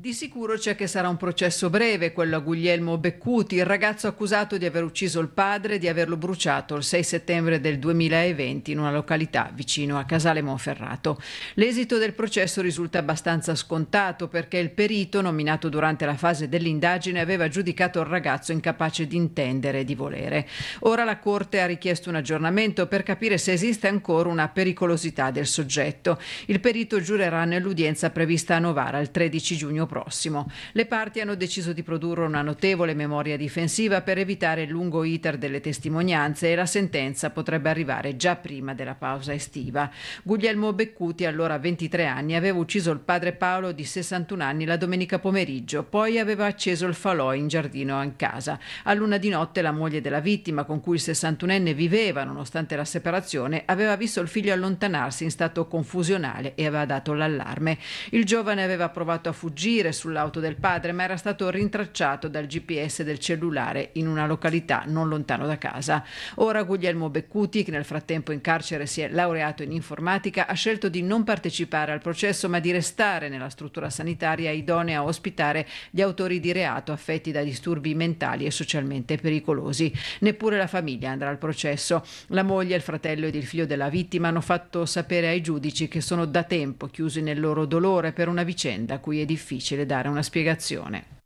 Di sicuro c'è che sarà un processo breve, quello a Guglielmo Beccuti, il ragazzo accusato di aver ucciso il padre e di averlo bruciato il 6 settembre del 2020 in una località vicino a Casale Monferrato. L'esito del processo risulta abbastanza scontato perché il perito, nominato durante la fase dell'indagine, aveva giudicato il ragazzo incapace di intendere e di volere. Ora la Corte ha richiesto un aggiornamento per capire se esiste ancora una pericolosità del soggetto. Il perito giurerà nell'udienza prevista a Novara il 13 giugno prossimo. Le parti hanno deciso di produrre una notevole memoria difensiva per evitare il lungo iter delle testimonianze e la sentenza potrebbe arrivare già prima della pausa estiva. Guglielmo Beccuti, allora 23 anni, aveva ucciso il padre Paolo di 61 anni la domenica pomeriggio, poi aveva acceso il falò in giardino a casa. A luna di notte la moglie della vittima, con cui il 61enne viveva nonostante la separazione, aveva visto il figlio allontanarsi in stato confusionale e aveva dato l'allarme. Il giovane aveva provato a fuggire agire sull'auto del padre, ma era stato rintracciato dal GPS del cellulare in una località non lontano da casa. Ora Guglielmo Beccuti, che nel frattempo in carcere si è laureato in informatica, ha scelto di non partecipare al processo, ma di restare nella struttura sanitaria idonea a ospitare gli autori di reato affetti da disturbi mentali e socialmente pericolosi. Neppure la famiglia andrà al processo. La moglie, il fratello ed il figlio della vittima hanno fatto sapere ai giudici che sono da tempo chiusi nel loro dolore per una vicenda cui è difficile difficile dare una spiegazione.